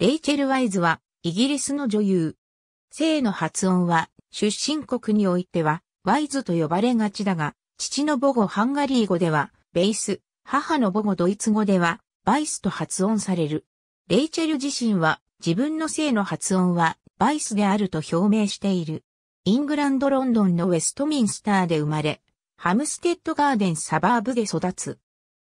レイチェル・ワイズは、イギリスの女優。姓の発音は、出身国においては、ワイズと呼ばれがちだが、父の母語ハンガリー語では、ベース、母の母語ドイツ語では、バイスと発音される。レイチェル自身は、自分の姓の発音は、バイスであると表明している。イングランド・ロンドンのウェストミンスターで生まれ、ハムステッドガーデンサバーブで育つ。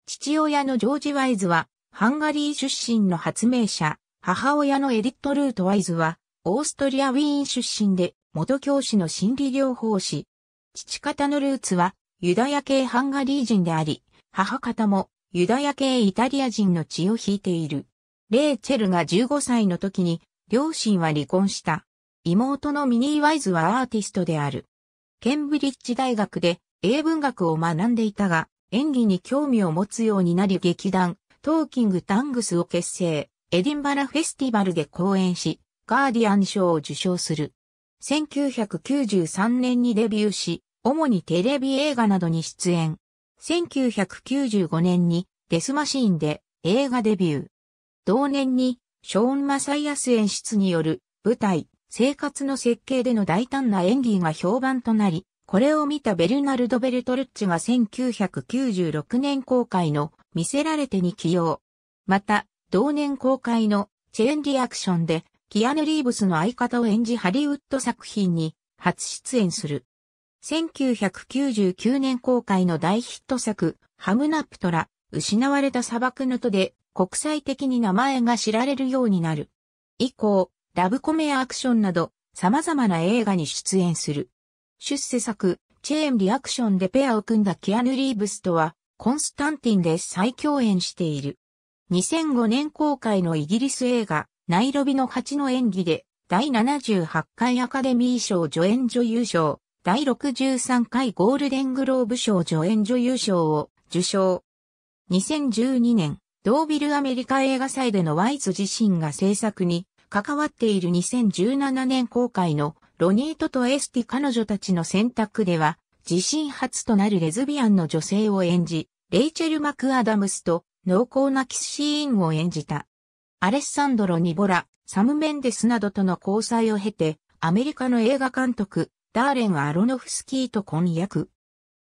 父親のジョージ・ワイズは、ハンガリー出身の発明者、母親のエディット・ルート・ワイズは、オーストリア・ウィーン出身で、元教師の心理療法士。父方のルーツは、ユダヤ系ハンガリー人であり、母方も、ユダヤ系イタリア人の血を引いている。レーチェルが15歳の時に、両親は離婚した。妹のミニー・ワイズはアーティストである。ケンブリッジ大学で英文学を学んでいたが、演技に興味を持つようになり劇団、トーキング・タングスを結成。エディンバラフェスティバルで講演し、ガーディアン賞を受賞する。1993年にデビューし、主にテレビ映画などに出演。1995年にデスマシーンで映画デビュー。同年にショーン・マサイアス演出による舞台、生活の設計での大胆な演技が評判となり、これを見たベルナルド・ベルトルッチが1996年公開の見せられてに起用。また、同年公開のチェーンリアクションで、キアヌ・リーブスの相方を演じハリウッド作品に初出演する。1999年公開の大ヒット作、ハムナプトラ、失われた砂漠のとで国際的に名前が知られるようになる。以降、ラブコメやアクションなど様々な映画に出演する。出世作、チェーンリアクションでペアを組んだキアヌ・リーブスとは、コンスタンティンで再共演している。2005年公開のイギリス映画、ナイロビの蜂の演技で、第78回アカデミー賞助演女優賞、第63回ゴールデングローブ賞助演女優賞を受賞。2012年、ドービルアメリカ映画祭でのワイズ自身が制作に関わっている2017年公開のロニートとエスティ彼女たちの選択では、自身初となるレズビアンの女性を演じ、レイチェル・マクアダムスと濃厚なキスシーンを演じた。アレッサンドロ・ニボラ、サム・メンデスなどとの交際を経て、アメリカの映画監督、ダーレン・アロノフスキーと婚約。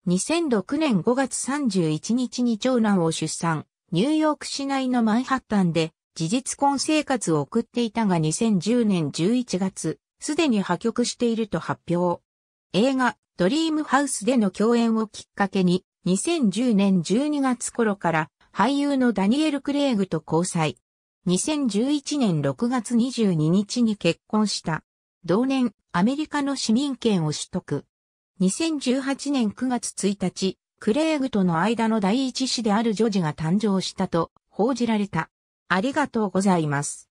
2006年5月31日に長男を出産、ニューヨーク市内のマンハッタンで、事実婚生活を送っていたが2010年11月、すでに破局していると発表。映画、ドリームハウスでの共演をきっかけに、2010年12月頃から俳優のダニエル・クレイグと交際。2011年6月22日に結婚した。同年、アメリカの市民権を取得。2018年9月1日、クレイグとの間の第一子である女児が誕生したと報じられた。ありがとうございます。